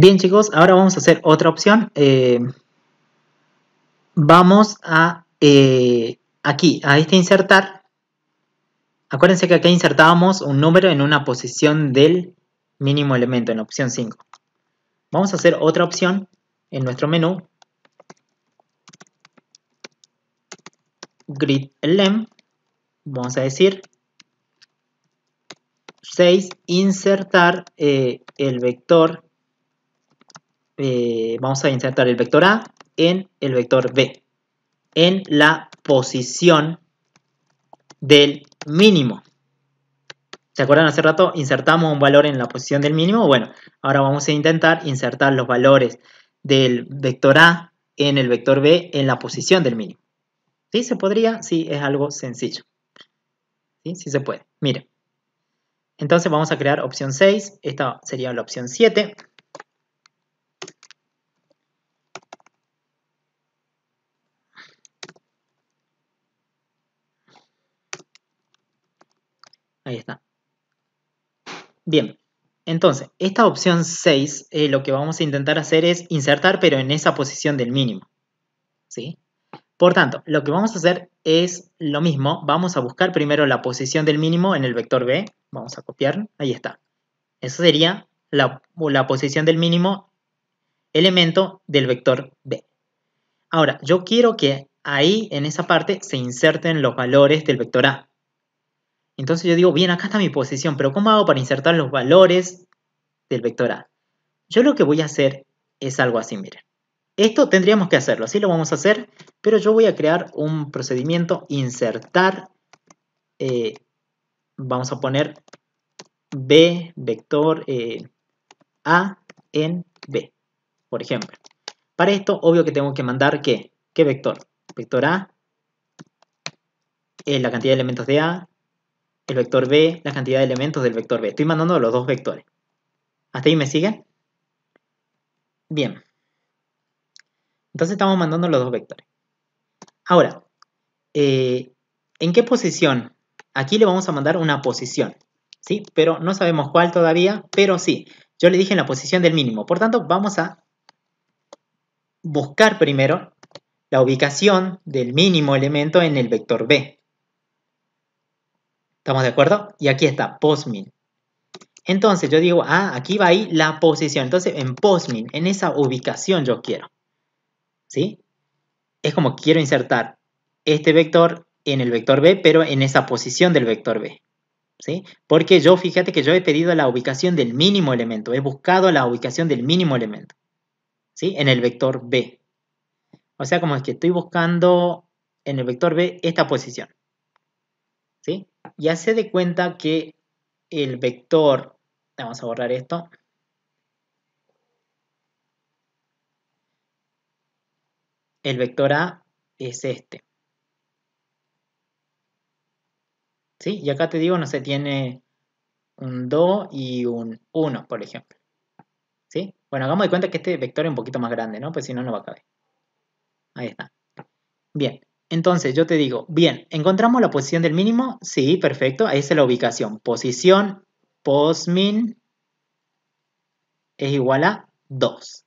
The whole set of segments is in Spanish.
Bien chicos, ahora vamos a hacer otra opción. Eh, vamos a eh, aquí, a este insertar. Acuérdense que acá insertábamos un número en una posición del mínimo elemento, en opción 5. Vamos a hacer otra opción en nuestro menú. Grid lem, vamos a decir 6, insertar eh, el vector eh, vamos a insertar el vector A en el vector B, en la posición del mínimo. ¿Se acuerdan hace rato? Insertamos un valor en la posición del mínimo. Bueno, ahora vamos a intentar insertar los valores del vector A en el vector B en la posición del mínimo. ¿Sí? ¿Se podría? Sí, es algo sencillo. ¿Sí? Sí se puede. Mira. Entonces vamos a crear opción 6. Esta sería la opción 7. Ahí está. Bien, entonces, esta opción 6 eh, lo que vamos a intentar hacer es insertar, pero en esa posición del mínimo. ¿Sí? Por tanto, lo que vamos a hacer es lo mismo. Vamos a buscar primero la posición del mínimo en el vector B. Vamos a copiar. Ahí está. Esa sería la posición del mínimo elemento del vector B. Ahora, yo quiero que ahí, en esa parte, se inserten los valores del vector A. Entonces yo digo, bien, acá está mi posición, pero ¿cómo hago para insertar los valores del vector A? Yo lo que voy a hacer es algo así, miren. Esto tendríamos que hacerlo, así lo vamos a hacer, pero yo voy a crear un procedimiento insertar, eh, vamos a poner B vector eh, A en B, por ejemplo. Para esto, obvio que tengo que mandar ¿qué? ¿Qué vector? Vector A, la cantidad de elementos de A, el vector B, la cantidad de elementos del vector B. Estoy mandando los dos vectores. ¿Hasta ahí me siguen? Bien. Entonces estamos mandando los dos vectores. Ahora, eh, ¿en qué posición? Aquí le vamos a mandar una posición, ¿sí? Pero no sabemos cuál todavía, pero sí. Yo le dije en la posición del mínimo. Por tanto, vamos a buscar primero la ubicación del mínimo elemento en el vector B. ¿Estamos de acuerdo? Y aquí está, postmin. Entonces yo digo, ah, aquí va ahí la posición. Entonces en postmin, en esa ubicación yo quiero. ¿Sí? Es como quiero insertar este vector en el vector B, pero en esa posición del vector B. ¿Sí? Porque yo, fíjate que yo he pedido la ubicación del mínimo elemento, he buscado la ubicación del mínimo elemento, ¿sí? En el vector B. O sea, como es que estoy buscando en el vector B esta posición ya se de cuenta que el vector, vamos a borrar esto, el vector A es este. ¿Sí? Y acá te digo, no se sé, tiene un 2 y un 1, por ejemplo. ¿Sí? Bueno, hagamos de cuenta que este vector es un poquito más grande, ¿no? Pues si no, no va a caber. Ahí está. Bien. Entonces yo te digo, bien, ¿encontramos la posición del mínimo? Sí, perfecto, ahí es la ubicación. Posición posmin es igual a 2.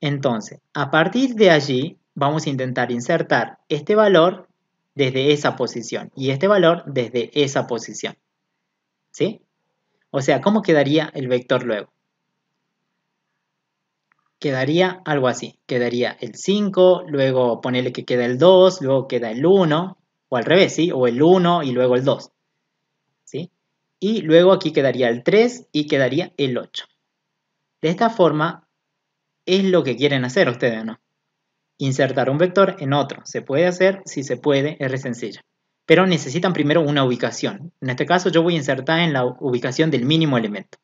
Entonces, a partir de allí, vamos a intentar insertar este valor desde esa posición y este valor desde esa posición. ¿Sí? O sea, ¿cómo quedaría el vector luego? quedaría algo así. Quedaría el 5, luego ponerle que queda el 2, luego queda el 1, o al revés, ¿sí? O el 1 y luego el 2. ¿Sí? Y luego aquí quedaría el 3 y quedaría el 8. De esta forma es lo que quieren hacer ustedes, ¿no? Insertar un vector en otro. Se puede hacer, si se puede, es re sencillo. Pero necesitan primero una ubicación. En este caso yo voy a insertar en la ubicación del mínimo elemento.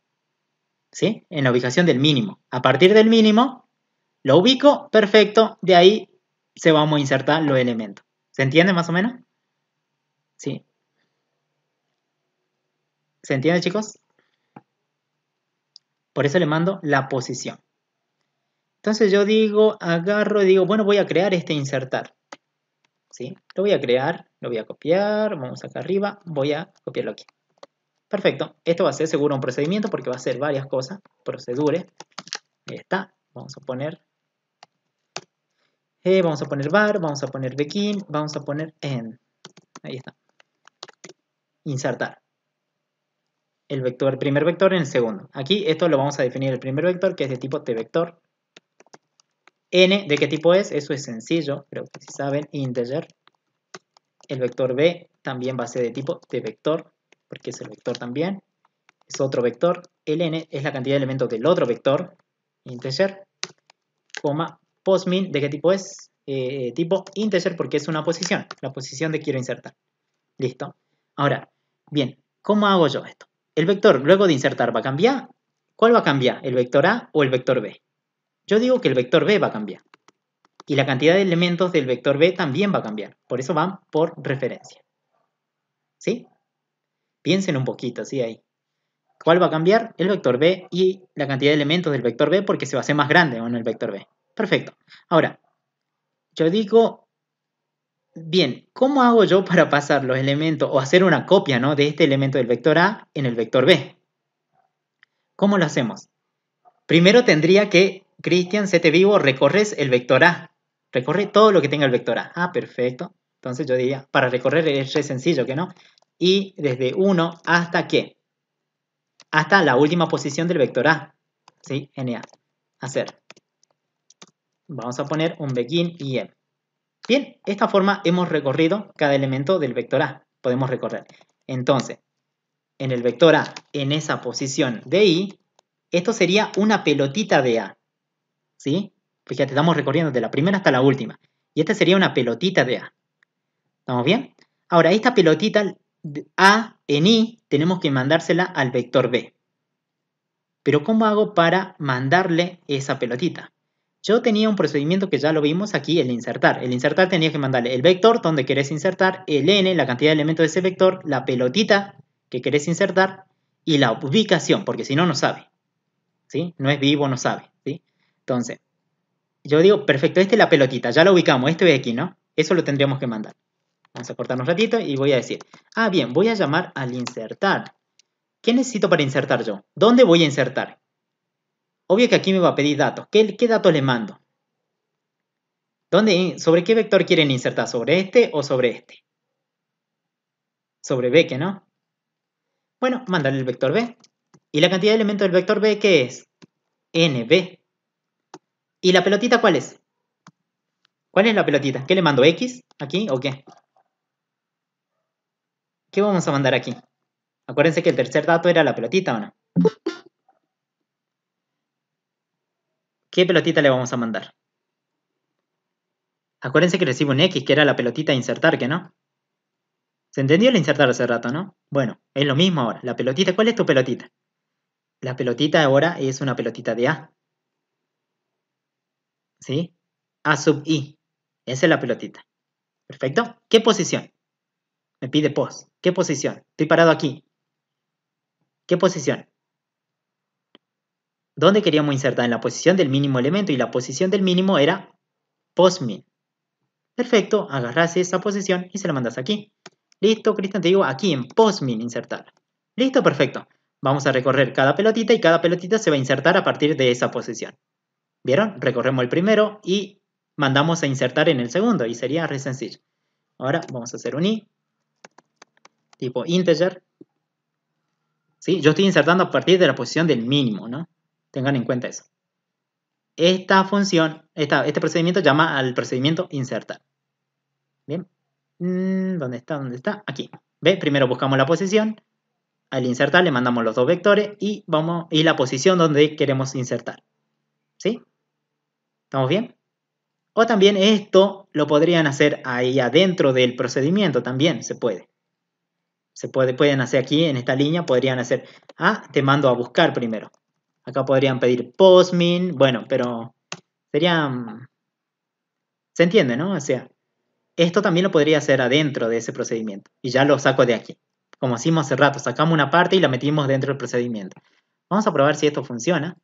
¿sí? En la ubicación del mínimo. A partir del mínimo, lo ubico, perfecto, de ahí se vamos a insertar los elementos. ¿Se entiende más o menos? Sí. ¿Se entiende, chicos? Por eso le mando la posición. Entonces yo digo, agarro y digo, bueno, voy a crear este insertar. ¿Sí? Lo voy a crear, lo voy a copiar, vamos acá arriba, voy a copiarlo aquí. Perfecto, esto va a ser seguro un procedimiento porque va a ser varias cosas. Procedure, ahí está, vamos a poner... Eh, vamos a poner bar. vamos a poner begin, vamos a poner end. Ahí está. Insertar. El vector, el primer vector en el segundo. Aquí esto lo vamos a definir el primer vector que es de tipo t vector. n, ¿de qué tipo es? Eso es sencillo, creo que si saben, integer. El vector b también va a ser de tipo t vector porque es el vector también, es otro vector, n es la cantidad de elementos del otro vector, integer, coma, postmin, ¿de qué tipo es? Eh, tipo integer porque es una posición, la posición de quiero insertar. Listo. Ahora, bien, ¿cómo hago yo esto? El vector, luego de insertar, ¿va a cambiar? ¿Cuál va a cambiar? ¿El vector A o el vector B? Yo digo que el vector B va a cambiar. Y la cantidad de elementos del vector B también va a cambiar. Por eso van por referencia. ¿Sí? Piensen un poquito, ¿sí? ahí. ¿Cuál va a cambiar? El vector B y la cantidad de elementos del vector B porque se va a hacer más grande en el vector B. Perfecto. Ahora, yo digo, bien, ¿cómo hago yo para pasar los elementos o hacer una copia ¿no? de este elemento del vector A en el vector B? ¿Cómo lo hacemos? Primero tendría que, Cristian, sete vivo, recorres el vector A. Recorre todo lo que tenga el vector A. Ah, perfecto. Entonces yo diría, para recorrer es sencillo, ¿que no? y desde 1 hasta qué? Hasta la última posición del vector A. ¿Sí? NA. Hacer. Vamos a poner un begin y end. Bien, esta forma hemos recorrido cada elemento del vector A. Podemos recorrer. Entonces, en el vector A, en esa posición de I, esto sería una pelotita de A. ¿Sí? Fíjate, estamos recorriendo de la primera hasta la última. Y esta sería una pelotita de A. ¿Estamos bien? Ahora, esta pelotita a en I tenemos que mandársela al vector B. Pero ¿cómo hago para mandarle esa pelotita? Yo tenía un procedimiento que ya lo vimos aquí, el insertar. El insertar tenía que mandarle el vector donde querés insertar, el n, la cantidad de elementos de ese vector, la pelotita que querés insertar y la ubicación, porque si no, no sabe. ¿sí? No es vivo, no sabe. Entonces, yo digo, perfecto, esta es la pelotita, ya la ubicamos, este es aquí, ¿no? Eso lo tendríamos que mandar. Vamos a cortarnos un ratito y voy a decir, ah, bien, voy a llamar al insertar. ¿Qué necesito para insertar yo? ¿Dónde voy a insertar? Obvio que aquí me va a pedir datos. ¿Qué, qué datos le mando? ¿Dónde, ¿Sobre qué vector quieren insertar? ¿Sobre este o sobre este? Sobre B, que no. Bueno, mandarle el vector B. ¿Y la cantidad de elementos del vector B qué es? NB. ¿Y la pelotita cuál es? ¿Cuál es la pelotita? ¿Qué le mando? ¿X? ¿Aquí o qué? ¿Qué vamos a mandar aquí? Acuérdense que el tercer dato era la pelotita, ¿o no? ¿Qué pelotita le vamos a mandar? Acuérdense que recibo un X, que era la pelotita de insertar, ¿que no? ¿Se entendió el insertar hace rato, no? Bueno, es lo mismo ahora. La pelotita, ¿cuál es tu pelotita? La pelotita ahora es una pelotita de A. ¿Sí? A sub I. Esa es la pelotita. ¿Perfecto? ¿Qué posición? Me pide pos. ¿Qué posición? Estoy parado aquí. ¿Qué posición? ¿Dónde queríamos insertar? En la posición del mínimo elemento y la posición del mínimo era min. Perfecto, agarras esa posición y se la mandas aquí. Listo, Cristian, te digo aquí en postmin insertar. Listo, perfecto. Vamos a recorrer cada pelotita y cada pelotita se va a insertar a partir de esa posición. ¿Vieron? Recorremos el primero y mandamos a insertar en el segundo y sería re sencillo. Ahora vamos a hacer un i tipo integer, ¿sí? yo estoy insertando a partir de la posición del mínimo, ¿no? Tengan en cuenta eso. Esta función, este procedimiento llama al procedimiento insertar. Bien, mm, ¿dónde está? ¿Dónde está? Aquí. ¿Ve? Primero buscamos la posición, al insertar le mandamos los dos vectores y, vamos, y la posición donde queremos insertar. ¿Sí? ¿Estamos bien? O también esto lo podrían hacer ahí adentro del procedimiento, también se puede. Se pueden hacer aquí, en esta línea, podrían hacer, ah, te mando a buscar primero. Acá podrían pedir postmin, bueno, pero sería... Se entiende, ¿no? O sea, esto también lo podría hacer adentro de ese procedimiento. Y ya lo saco de aquí. Como hicimos hace rato, sacamos una parte y la metimos dentro del procedimiento. Vamos a probar si esto funciona.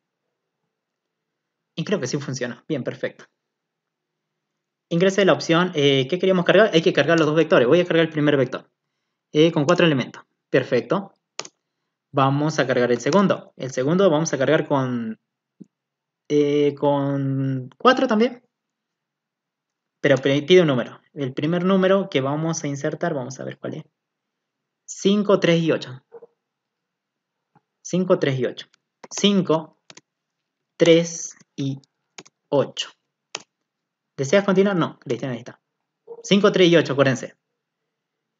Y creo que sí funciona. Bien, perfecto. Ingrese la opción, eh, ¿qué queríamos cargar? Hay que cargar los dos vectores. Voy a cargar el primer vector. Eh, con cuatro elementos. Perfecto. Vamos a cargar el segundo. El segundo vamos a cargar con, eh, con 4 también. Pero pide un número. El primer número que vamos a insertar, vamos a ver cuál es. 5, 3 y 8. 5, 3 y 8. 5, 3 y 8. ¿Deseas continuar? No, Cristian, ahí está. 5, 3 y 8, acuérdense.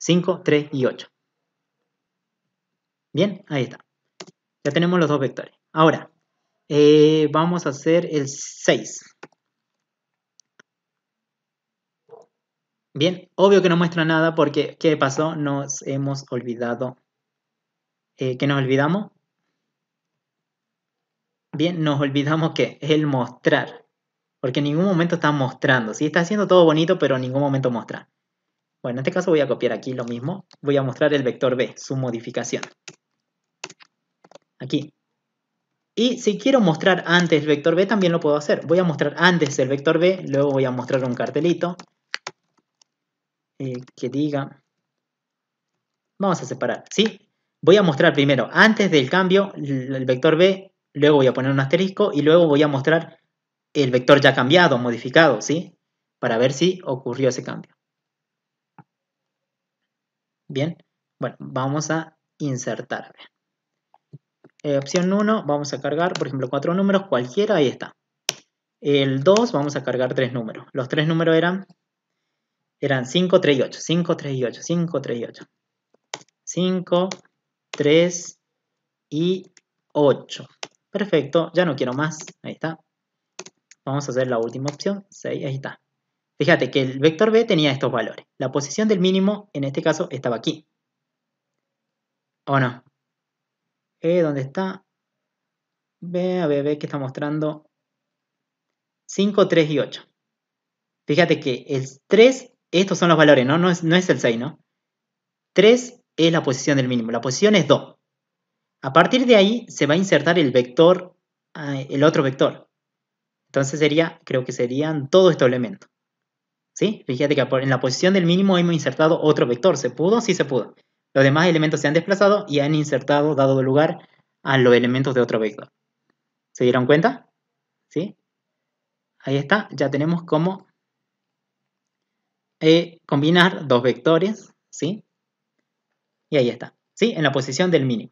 5, 3 y 8. Bien, ahí está. Ya tenemos los dos vectores. Ahora, eh, vamos a hacer el 6. Bien, obvio que no muestra nada porque, ¿qué pasó? Nos hemos olvidado. Eh, ¿Qué nos olvidamos? Bien, nos olvidamos que el mostrar. Porque en ningún momento está mostrando. Sí, está haciendo todo bonito, pero en ningún momento mostrar. Bueno, en este caso voy a copiar aquí lo mismo. Voy a mostrar el vector B, su modificación. Aquí. Y si quiero mostrar antes el vector B, también lo puedo hacer. Voy a mostrar antes el vector B, luego voy a mostrar un cartelito eh, que diga... Vamos a separar, ¿sí? Voy a mostrar primero, antes del cambio, el vector B, luego voy a poner un asterisco y luego voy a mostrar el vector ya cambiado, modificado, ¿sí? Para ver si ocurrió ese cambio. Bien, bueno, vamos a insertar. Eh, opción 1, vamos a cargar, por ejemplo, cuatro números, cualquiera, ahí está. El 2, vamos a cargar tres números. Los tres números eran, eran 5, 3 y 8, 5, 3 y 8, 5, 3 y 8. 5, 3 y 8. Perfecto, ya no quiero más, ahí está. Vamos a hacer la última opción, 6, ahí está. Fíjate que el vector B tenía estos valores. La posición del mínimo, en este caso, estaba aquí. ¿O no? E, ¿dónde está? Ve, a B, B, que está mostrando 5, 3 y 8. Fíjate que el 3, estos son los valores, ¿no? es, no es el 6, ¿no? 3 es la posición del mínimo, la posición es 2. A partir de ahí se va a insertar el vector, ah, el otro vector. Entonces sería, creo que serían todos estos elementos. ¿sí? Fíjate que en la posición del mínimo hemos insertado otro vector. ¿Se pudo? Sí se pudo. Los demás elementos se han desplazado y han insertado, dado lugar a los elementos de otro vector. ¿Se dieron cuenta? ¿Sí? Ahí está. Ya tenemos cómo eh, combinar dos vectores, ¿sí? Y ahí está. ¿Sí? En la posición del mínimo.